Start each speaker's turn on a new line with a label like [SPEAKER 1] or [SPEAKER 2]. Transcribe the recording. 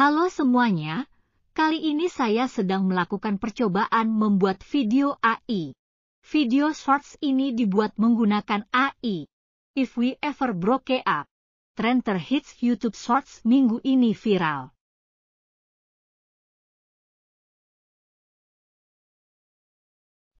[SPEAKER 1] Halo semuanya, kali ini saya sedang melakukan percobaan membuat video AI. Video shorts ini dibuat menggunakan AI. If we ever broke up, tren terhits YouTube Shorts minggu ini viral.